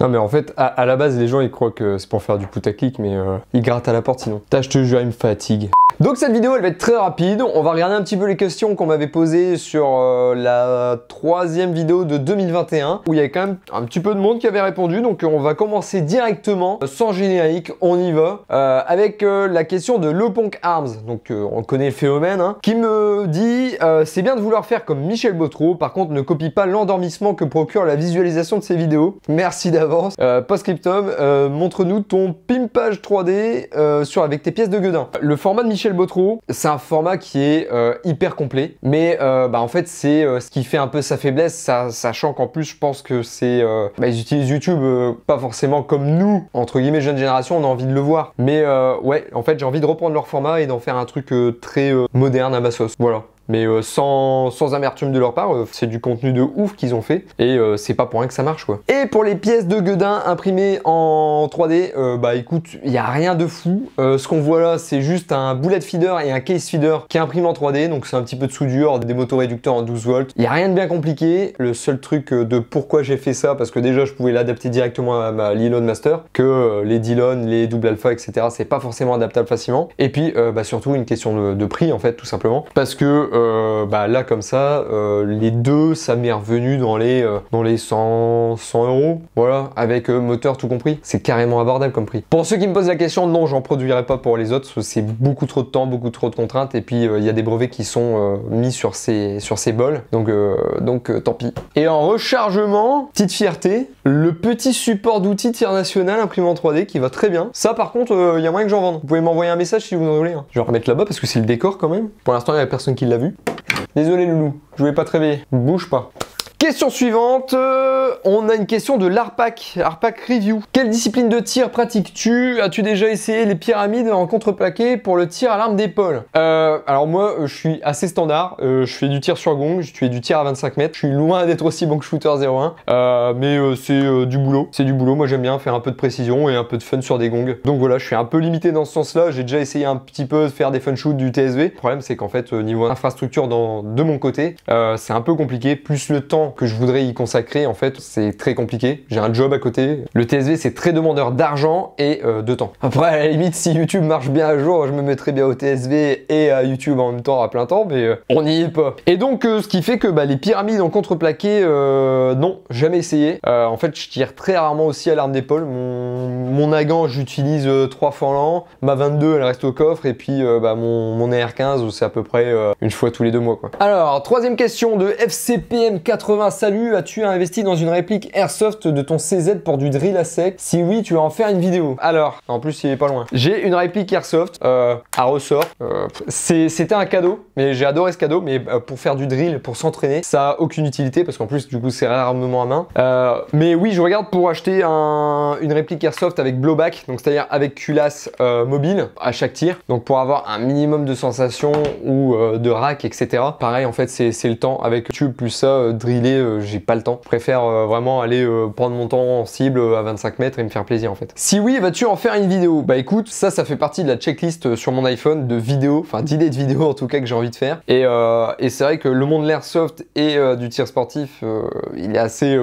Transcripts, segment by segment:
Non mais en fait, à, la base, les gens ils croient que c'est pour faire du putaclic, mais euh, ils grattent à la porte sinon. T'as, je te jure, ils me donc cette vidéo elle va être très rapide, on va regarder un petit peu les questions qu'on m'avait posées sur euh, la troisième vidéo de 2021 où il y avait quand même un petit peu de monde qui avait répondu donc on va commencer directement euh, sans générique, on y va euh, avec la question de Loponk Arms donc on connaît le phénomène hein. qui me dit c'est bien de vouloir faire comme Michel Botreau par contre ne copie pas l'endormissement que procure la visualisation de ses vidéos merci d'avance Post-scriptum montre-nous ton pimpage 3D sur avec tes pièces de gueudin le format de Michel Michel C'est un format qui est euh, hyper complet, mais euh, bah, en fait c'est euh, ce qui fait un peu sa faiblesse, ça, sachant qu'en plus je pense que c'est... Bah, ils utilisent YouTube pas forcément comme nous, entre guillemets jeune génération, on a envie de le voir. Mais ouais, en fait j'ai envie de reprendre leur format et d'en faire un truc très moderne à ma sauce. Voilà mais euh, sans, sans, amertume de leur part. Euh, c'est du contenu de ouf qu'ils ont fait et euh, c'est pas pour rien que ça marche quoi. Et pour les pièces de Guedin imprimées en 3D, bah écoute, il y a rien de fou. ce qu'on voit là, c'est juste un bullet feeder et un case feeder qui est en 3D, donc c'est un petit peu de soudure, des motoréducteurs en 12 volts. Il a rien de bien compliqué. Le seul truc de pourquoi j'ai fait ça, parce que déjà je pouvais l'adapter directement à ma Lilon Master, que les Dylon, les double alpha, etc. C'est pas forcément adaptable facilement. Et puis bah surtout une question de, de, prix en fait, tout simplement, parce que euh, bah là comme ça, euh, les deux, ça m'est revenu dans les, euh, dans les 100, euros, voilà, avec moteur tout compris. C'est carrément abordable comme prix. Pour ceux qui me posent la question, non, j'en produirai pas pour les autres, c'est beaucoup trop de temps, beaucoup trop de contraintes, et puis il y a des brevets qui sont mis sur ces, sur ces bols, donc, donc tant pis. Et en rechargement, petite fierté, le petit support d'outils tiers national imprimant 3D qui va très bien. Ça par contre, il y a moyen que j'en vende. Vous pouvez m'envoyer un message si vous en voulez. Hein. Je vais remettre là-bas parce que c'est le décor quand même. Pour l'instant, il n'y a personne qui l'a vu. Désolé Loulou, je vais pas te réveiller. Bouge pas. Question suivante, euh, on a une question de l'ARPAC, ARPAC Review. Quelle discipline de tir pratiques-tu As-tu déjà essayé les pyramides en contreplaqué pour le tir à l'arme d'épaule euh, Alors moi, euh, je suis assez standard, je fais du tir sur gong, je fais du tir à 25 mètres, je suis loin d'être aussi bon que shooter 01, mais c'est du boulot, c'est du boulot, moi j'aime bien faire un peu de précision et un peu de fun sur des gongs. Donc voilà, je suis un peu limité dans ce sens-là, j'ai déjà essayé un petit peu de faire des fun shoots du TSV. Le problème c'est qu'en fait, niveau infrastructure dans, de mon côté, c'est un peu compliqué, plus le temps que je voudrais y consacrer, en fait, c'est très compliqué. J'ai un job à côté. Le TSV, c'est très demandeur d'argent et euh, de temps. Après, à la limite, si YouTube marche bien à jour, je me mettrai bien au TSV et à YouTube en même temps à plein temps, mais euh, on n'y est pas. Et donc, euh, ce qui fait que bah, les pyramides en contreplaqué, non, jamais essayé. en fait, je tire très rarement aussi à l'arme d'épaule. Mon, mon j'utilise trois fois l'an. Ma 22, elle reste au coffre. Et puis, bah, mon, mon AR15, c'est à peu près une fois tous les deux mois. Quoi. Alors, troisième question de FCPM80 salut, as-tu investi dans une réplique Airsoft de ton CZ pour du drill à sec Si oui, tu vas en faire une vidéo. Alors, en plus il est pas loin. J'ai une réplique Airsoft euh, à ressort. Euh, c'était un cadeau, mais j'ai adoré ce cadeau, mais euh, pour faire du drill, pour s'entraîner, ça a aucune utilité parce qu'en plus du coup c'est rarement à main. mais oui, je regarde pour acheter une réplique Airsoft avec blowback, donc c'est-à-dire avec culasse mobile à chaque tir, donc pour avoir un minimum de sensation ou de rack, etc. Pareil, en fait, c'est le temps avec tube plus ça, driller euh, j'ai pas le temps. Je préfère euh, vraiment aller euh, prendre mon temps en cible à 25 mètres et me faire plaisir en fait. Si oui, vas-tu en faire une vidéo Bah écoute, ça, ça fait partie de la checklist sur mon iPhone de vidéos, enfin d'idées de vidéos en tout cas que j'ai envie de faire. Et, et c'est vrai que le monde de l'airsoft et du tir sportif, il est assez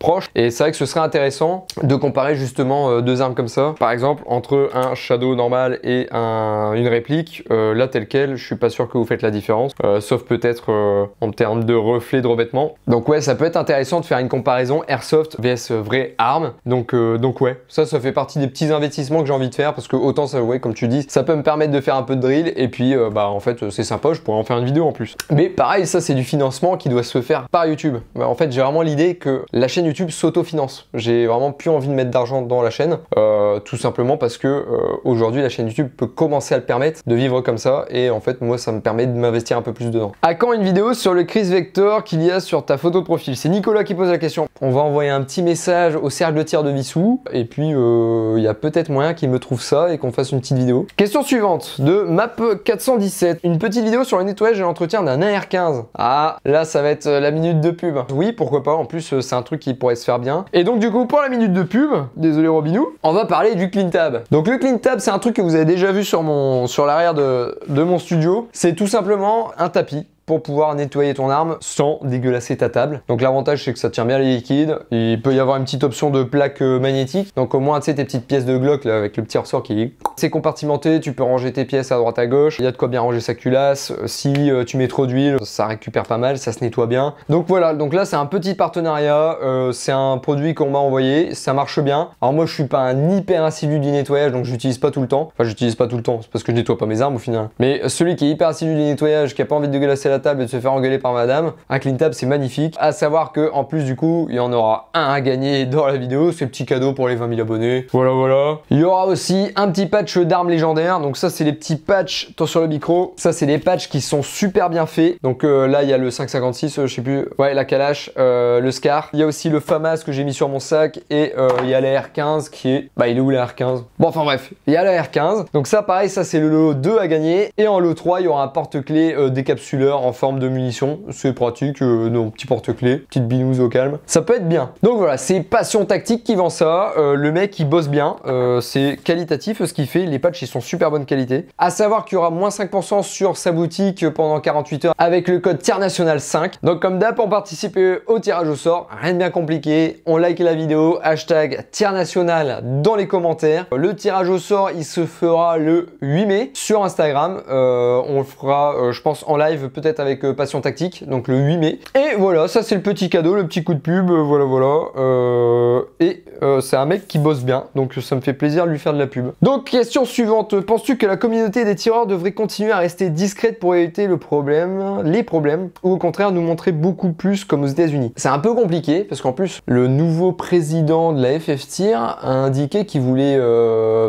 proche Et c'est vrai que ce serait intéressant de comparer justement euh, deux armes comme ça. Par exemple, entre un Shadow normal et une réplique, euh, là tel quel, je suis pas sûr que vous faites la différence, euh, sauf peut-être en termes de reflet de revêtement. Donc ouais, ça peut être intéressant de faire une comparaison airsoft vs vraie arme. Donc donc ouais, ça, ça fait partie des petits investissements que j'ai envie de faire parce que autant ça, ouais, comme tu dis, ça peut me permettre de faire un peu de drill et puis bah en fait c'est sympa, je pourrais en faire une vidéo en plus. Mais pareil, ça c'est du financement qui doit se faire par YouTube. Bah, en fait, j'ai vraiment l'idée que la chaîne YouTube s'autofinance. J'ai vraiment plus envie de mettre d'argent dans la chaîne, euh, tout simplement parce que euh, aujourd'hui la chaîne YouTube peut commencer à le permettre de vivre comme ça et en fait moi ça me permet de m'investir un peu plus dedans. À quand une vidéo sur le Chris Vector qu'il y a sur ta photo de profil C'est Nicolas qui pose la question. On va envoyer un petit message au cercle de tir de Vissou et puis euh, il y a peut-être moyen qu'il me trouve ça et qu'on fasse une petite vidéo. Question suivante de Map417. Une petite vidéo sur le nettoyage et l'entretien d'un AR15. Ah là ça va être la minute de pub. Oui pourquoi pas en plus c'est un truc qui pourrait se faire bien. Et donc du coup, pour la minute de pub, désolé Robinou, on va parler du clean tab. Donc le clean tab, c'est un truc que vous avez déjà vu sur, mon, sur l'arrière de, de mon studio. C'est tout simplement un tapis pour pouvoir nettoyer ton arme sans dégueulasser ta table. Donc l'avantage c'est que ça tient bien les liquides, il peut y avoir une petite option de plaque euh, magnétique, donc au moins tu sais tes petites pièces de Glock là avec le petit ressort qui c'est compartimenté, tu peux ranger tes pièces à droite à gauche, il y a de quoi bien ranger sa culasse, euh, si euh, tu mets trop d'huile ça récupère pas mal, ça se nettoie bien. Donc voilà, donc là c'est un petit partenariat, c'est un produit qu'on m'a envoyé, ça marche bien. Alors moi je suis pas un hyper assidu du nettoyage donc j'utilise pas tout le temps, enfin j'utilise pas tout le temps, c'est parce que je nettoie pas mes armes au final. Mais celui qui est hyper assidu du nettoyage, qui a pas envie de dégueulasser la table et de se faire engueuler par madame. Un clean table, c'est magnifique. À savoir que en plus du coup, il y en aura un à gagner dans la vidéo. C'est petit cadeau pour les 20 000 abonnés. Voilà, voilà. Il y aura aussi un petit patch d'armes légendaires. Donc ça, c'est les petits patchs. Tant sur le micro. Ça, c'est les patchs qui sont super bien faits. Donc euh, là, il y a le 556, euh, je sais plus. Ouais, la Kalash, euh, le Scar. Il y a aussi le FAMAS que j'ai mis sur mon sac. Et il y a la R15 qui est... Bah, il est où la R15 Bon, enfin bref. Il y a la R15. Donc ça, pareil, ça, c'est le lot 2 à gagner. Et en lot 3, il y aura un porte clé décapsuleur en forme de munitions. C'est pratique, euh, non, petit porte-clés, petite binouse au calme. Ça peut être bien. Donc voilà, c'est Passion Tactique qui vend ça. Euh, le mec, il bosse bien. Euh, c'est qualitatif ce qu'il fait. Les patchs, ils sont super bonne qualité. À savoir qu'il y aura moins 5% sur sa boutique pendant 48 heures avec le code tier national 5. Donc comme d'hab, pour participer au tirage au sort, rien de bien compliqué. On like la vidéo, hashtag tiers national dans les commentaires. Le tirage au sort, il se fera le 8 mai sur Instagram. on le fera, je pense, en live peut-être avec euh, Passion Tactique, donc le 8 mai. Et voilà, ça c'est le petit cadeau, le petit coup de pub, euh, voilà, voilà. Euh, et c'est un mec qui bosse bien, donc ça me fait plaisir de lui faire de la pub. Donc question suivante, penses-tu que la communauté des tireurs devrait continuer à rester discrète pour éviter le problème, les problèmes, ou au contraire nous montrer beaucoup plus comme aux États-Unis C'est un peu compliqué parce qu'en plus le nouveau président de la FF Tir a indiqué qu'il voulait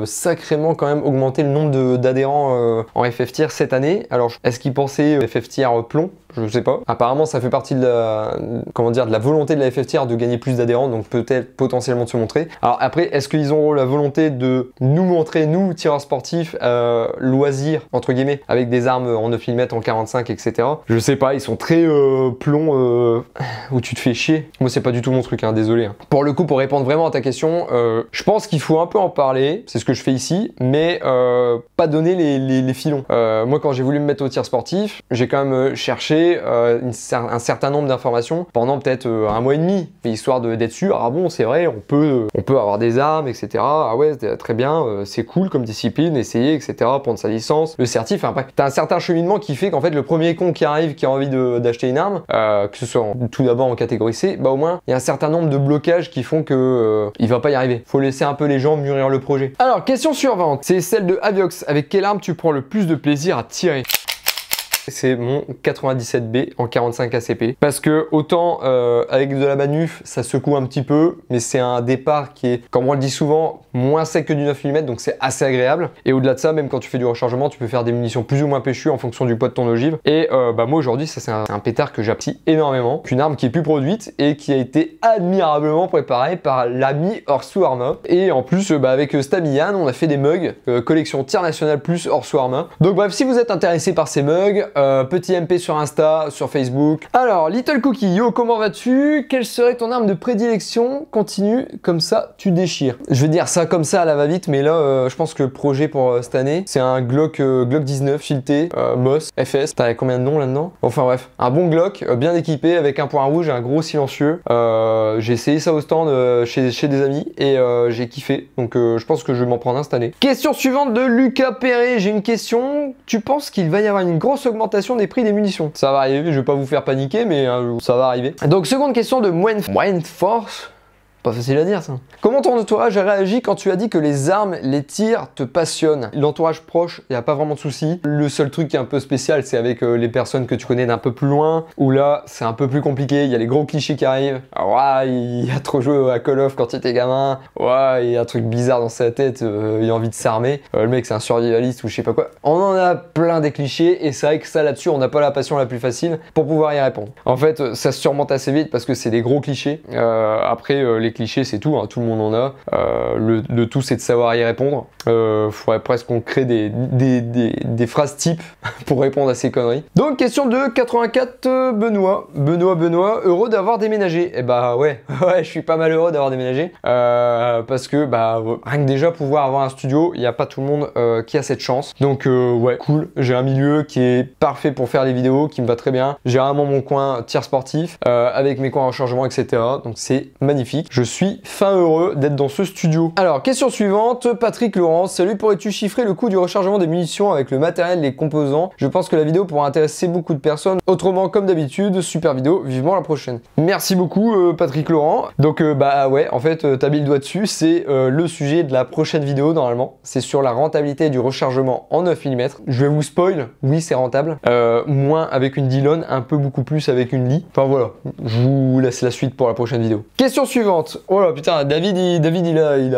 sacrément quand même augmenter le nombre d'adhérents en FF Tir cette année. Alors est-ce qu'il pensait FF Tir plomb, je sais pas. Apparemment, ça fait partie de la, comment dire, de la volonté de la FFTR de gagner plus d'adhérents, donc peut-être potentiellement de se montrer. Alors après, est-ce qu'ils ont la volonté de nous montrer, nous, tireurs sportifs, euh, loisirs, entre guillemets, avec des armes en 9 mm, en 45, etc. Je sais pas, ils sont très euh, plomb, euh, où tu te fais chier. Moi, c'est pas du tout mon truc, hein, désolé. Hein. Pour le coup, pour répondre vraiment à ta question, je pense qu'il faut un peu en parler, c'est ce que je fais ici, mais pas donner les, les filons. moi, quand j'ai voulu me mettre au tir sportif, j'ai quand même chercher euh, un certain nombre d'informations pendant peut-être euh, un mois et demi, histoire d'être sûr, ah bon, c'est vrai, on peut, euh, on peut avoir des armes, etc. Ah ouais, très bien, c'est cool comme discipline, essayer, etc. Prendre sa licence, le certif, enfin t'as un certain cheminement qui fait qu'en fait le premier con qui arrive, qui a envie d'acheter une arme, que ce soit tout d'abord en catégorie C, bah au moins il y a un certain nombre de blocages qui font que il va pas y arriver. Faut laisser un peu les gens mûrir le projet. Alors question suivante, c'est celle de Aviox. Avec quelle arme tu prends le plus de plaisir à tirer c'est mon 97B en 45 ACP. Parce que autant euh, avec de la manuf, ça secoue un petit peu, mais c'est un départ qui est, comme on le dit souvent, moins sec que du 9 mm, donc c'est assez agréable. Et au-delà de ça, même quand tu fais du rechargement, tu peux faire des munitions plus ou moins pêchues en fonction du poids de ton ogive. Et euh, bah moi aujourd'hui, ça c'est un, pétard que j'apprécie énormément, une arme qui est plus produite et qui a été admirablement préparée par l'ami Arma Et en plus, euh, bah, avec euh, Stamiyan, on a fait des mugs, collection Tir National plus Arma, Donc bref, si vous êtes intéressé par ces mugs, petit MP sur Insta, sur Facebook. Alors, Little Cookie, yo, comment vas-tu Quelle serait ton arme de prédilection Continue, comme ça tu déchires. Je veux dire, ça comme ça à la va-vite, mais là, euh, je pense que le projet pour euh, cette année, c'est un Glock, euh, Glock 19 filté, MOS, FS. T'as combien de noms là-dedans Enfin bref, un bon Glock, bien équipé, avec un point rouge et un gros silencieux. j'ai essayé ça au stand chez, des amis et j'ai kiffé. Donc je pense que je vais m'en prendre un cette année. Question suivante de Lucas Perret. J'ai une question. Tu penses qu'il va y avoir une grosse augmentation des prix des munitions Ça va arriver, je vais pas vous faire paniquer, mais ça va arriver. Donc seconde question de Moine Force. Pas facile à dire ça. Comment ton entourage a réagi quand tu as dit que les armes, les tirs te passionnent L'entourage proche, il n'y a pas vraiment de soucis. Le seul truc qui est un peu spécial, c'est avec euh, les personnes que tu connais d'un peu plus loin, où là, c'est un peu plus compliqué, il y a les gros clichés qui arrivent. Ah ouais, il a trop joué à Call of quand il était gamin. Ouais, il y a un truc bizarre dans sa tête, euh, il a envie de s'armer. Euh, le mec, c'est un survivaliste ou je sais pas quoi. On en a plein des clichés, et c'est vrai que ça là-dessus, on n'a pas la passion la plus facile pour pouvoir y répondre. En fait, ça se surmonte assez vite parce que c'est des gros clichés. après, les clichés, c'est tout, hein, tout le monde en a. Euh, le, tout, c'est de savoir y répondre. Euh, faudrait presque qu'on crée des, des, phrases types pour répondre à ces conneries. Donc, question de 84, euh, Benoît. Benoît, Benoît, heureux d'avoir déménagé. et eh bah ouais, ouais, je suis pas mal heureux d'avoir déménagé. Euh, parce que, bah, rien que déjà pouvoir avoir un studio, il n'y a pas tout le monde qui a cette chance. Donc, ouais, cool. J'ai un milieu qui est parfait pour faire les vidéos, qui me va très bien. J'ai vraiment mon coin tiers sportif avec mes coins en chargement, etc. Donc, c'est magnifique. Je je suis fin heureux d'être dans ce studio. Alors, question suivante, Patrick Laurent, salut, pourrais-tu chiffrer le coût du rechargement des munitions avec le matériel, les composants Je pense que la vidéo pourra intéresser beaucoup de personnes. Autrement, comme d'habitude, super vidéo, vivement la prochaine. Merci beaucoup euh, Patrick Laurent. Donc euh, bah ouais, en fait, euh, t'as mis le doigt dessus, c'est le sujet de la prochaine vidéo normalement. C'est sur la rentabilité du rechargement en 9 mm. Je vais vous spoil, oui c'est rentable. moins avec une Dillon, un peu beaucoup plus avec une Lee. Enfin voilà, je vous laisse la suite pour la prochaine vidéo. Question suivante. Oh là putain, David, il, David il, a, il,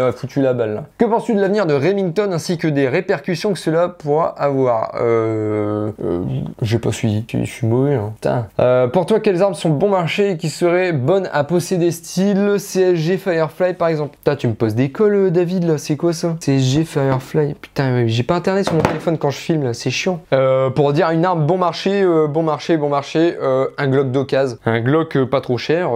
a, foutu la balle. Que penses-tu de l'avenir de Remington ainsi que des répercussions que cela pourra avoir euh, euh J'ai pas suivi, je suis mauvais. Hein. Putain. Euh, pour toi, quelles armes sont bon marché et qui seraient bonnes à posséder style CSG Firefly par exemple Putain, tu me poses des cols, euh, David, là, c'est quoi ça CSG Firefly. Putain, j'ai pas internet sur mon téléphone quand je filme, là, c'est chiant. Euh, pour dire une arme bon marché, bon marché, bon marché, un Glock d'occasion. Un Glock pas trop cher,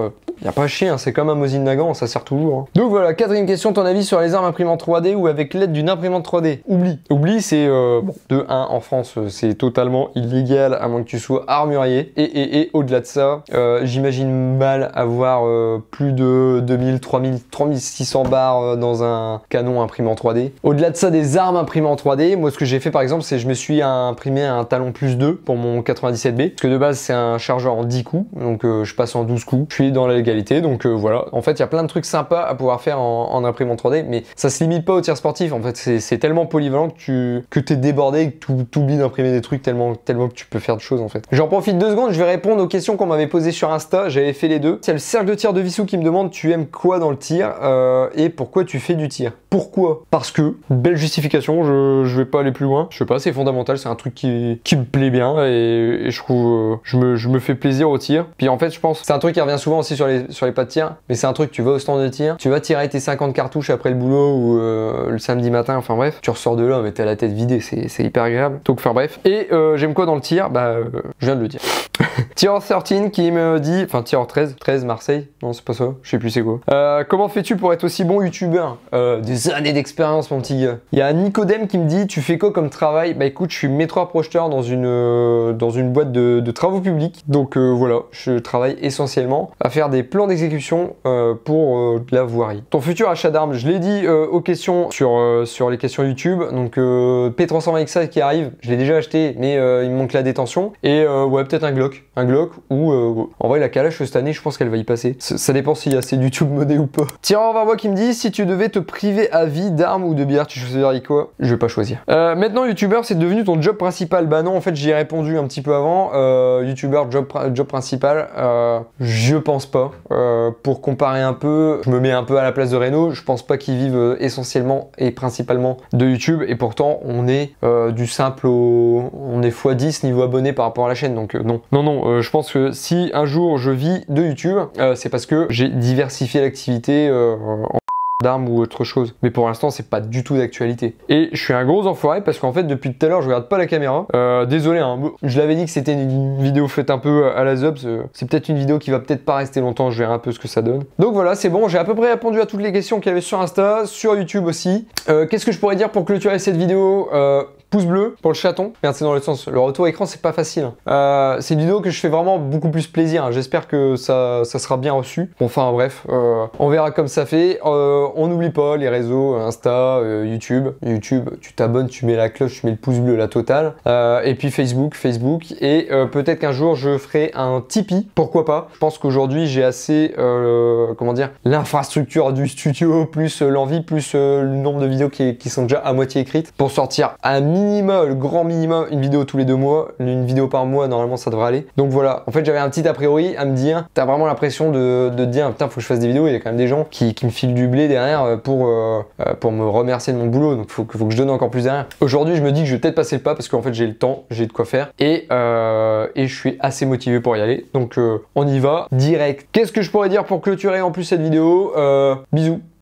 y pas chier, hein, c'est comme un Mosin Nagant, ça sert toujours. Hein. Donc voilà, quatrième question, ton avis sur les armes en 3D ou avec l'aide d'une imprimante 3D Oublie. Oublie, c'est euh, bon, de 1 en France, euh, c'est totalement illégal à moins que tu sois armurier. Et, au-delà de ça, euh, j'imagine mal avoir plus de 2000, 3000, 3600 barres dans un canon imprimant 3D. Au-delà de ça, des armes en 3D, moi ce que j'ai fait par exemple, c'est je me suis imprimé un talon plus 2 pour mon 97B, parce que de base c'est un chargeur en 10 coups, donc je passe en 12 coups. Je suis dans la donc euh, voilà, en fait, il y a plein de trucs sympas à pouvoir faire en, imprimant 3D, mais ça se limite pas au tir sportif. En fait, c'est tellement polyvalent que tu que es débordé, que tu oublies d'imprimer des trucs tellement, tellement que tu peux faire de choses en fait. J'en profite deux secondes, je vais répondre aux questions qu'on m'avait posées sur Insta. J'avais fait les deux. C'est le cercle de tir de Vissou qui me demande tu aimes quoi dans le tir euh, et pourquoi tu fais du tir. Pourquoi Parce que, belle justification, je, vais pas aller plus loin. Je sais pas, c'est fondamental, c'est un truc qui, qui me plaît bien et, je trouve, euh, je, me, je me fais plaisir au tir. Puis en fait, je pense, c'est un truc qui revient souvent aussi sur les, sur les pas de tir, mais c'est un truc, tu vas au stand de tir, tu vas tirer tes 50 cartouches après le boulot ou euh, le samedi matin, enfin bref, tu ressors de là, mais t'as la tête vidée, c'est hyper agréable. Donc, enfin bref. Et euh, j'aime quoi dans le tir Bah, euh, je viens de le dire. Tireur 13 qui me dit, enfin Tireur 13, 13 Marseille, non c'est pas ça, je sais plus c'est quoi. comment fais-tu pour être aussi bon youtubeur Des années d'expérience mon petit gars. Il y a un Nicodème qui me dit, tu fais quoi comme travail Bah écoute, je suis métro projeteur dans une, dans une boîte de, de travaux publics, donc voilà, je travaille essentiellement à faire des plan d'exécution euh, pour euh, la voirie. Ton futur achat d'armes, je l'ai dit euh, aux questions sur, sur les questions YouTube. Donc P320XA qui arrive, je l'ai déjà acheté, mais il me manque la détention. Et ouais, peut-être un Glock. Un Glock ou... en vrai, la calache cette année, je pense qu'elle va y passer. ça dépend s'il y a assez YouTube modé ou pas. on va moi qui me dit, si tu devais te priver à vie d'armes ou de bière, tu choisirais quoi Je vais pas choisir. maintenant, Youtuber, c'est devenu ton job principal. Bah non, en fait, j'y ai répondu un petit peu avant. Youtuber, job, job principal, je pense pas. Euh, pour comparer un peu, je me mets un peu à la place de Renault. Je pense pas qu'ils vivent euh, essentiellement et principalement de YouTube. Et pourtant, on est euh, du simple au... On est x10 niveau abonné par rapport à la chaîne. Donc non. Non, non, je pense que si un jour je vis de YouTube, c'est parce que j'ai diversifié l'activité en d'armes ou autre chose. Mais pour l'instant, c'est pas du tout d'actualité. Et je suis un gros enfoiré parce qu'en fait, depuis tout à l'heure, je regarde pas la caméra. Euh, désolé, hein, je l'avais dit que c'était une vidéo faite un peu euh, à la Zobs. Euh, c'est peut-être une vidéo qui va peut-être pas rester longtemps. Je verrai un peu ce que ça donne. Donc voilà, c'est bon. J'ai à peu près répondu à toutes les questions qu'il y avait sur Insta, sur YouTube aussi. Euh, qu'est-ce que je pourrais dire pour clôturer cette vidéo pouce bleu pour le chaton. Merde, c'est dans le sens. Le retour écran, c'est pas facile. Euh, c'est une vidéo que je fais vraiment beaucoup plus plaisir. J'espère que ça, sera bien reçu. enfin, bref, euh, on verra comme ça fait. Euh, on n'oublie pas les réseaux Insta, YouTube. YouTube, tu t'abonnes, tu mets la cloche, tu mets le pouce bleu, la totale. et puis Facebook, Facebook. Et peut-être qu'un jour, je ferai un Tipeee. Pourquoi pas Je pense qu'aujourd'hui, j'ai assez, comment dire, l'infrastructure du studio, plus l'envie, plus le nombre de vidéos qui, qui sont déjà à moitié écrites pour sortir à mi minima, le grand minimum, une vidéo tous les deux mois, une vidéo par mois, normalement ça devrait aller. Donc voilà, en fait j'avais un petit a priori à me dire, t'as vraiment l'impression de, dire, putain, faut que je fasse des vidéos, il y a quand même des gens qui, me filent du blé derrière euh, pour, euh, euh, pour me remercier de mon boulot, donc faut que, faut que je donne encore plus derrière. Aujourd'hui je me dis que je vais peut-être passer le pas parce qu'en fait j'ai le temps, j'ai de quoi faire, et, je suis assez motivé pour y aller, donc on y va direct. Qu'est-ce que je pourrais dire pour clôturer en plus cette vidéo Bisous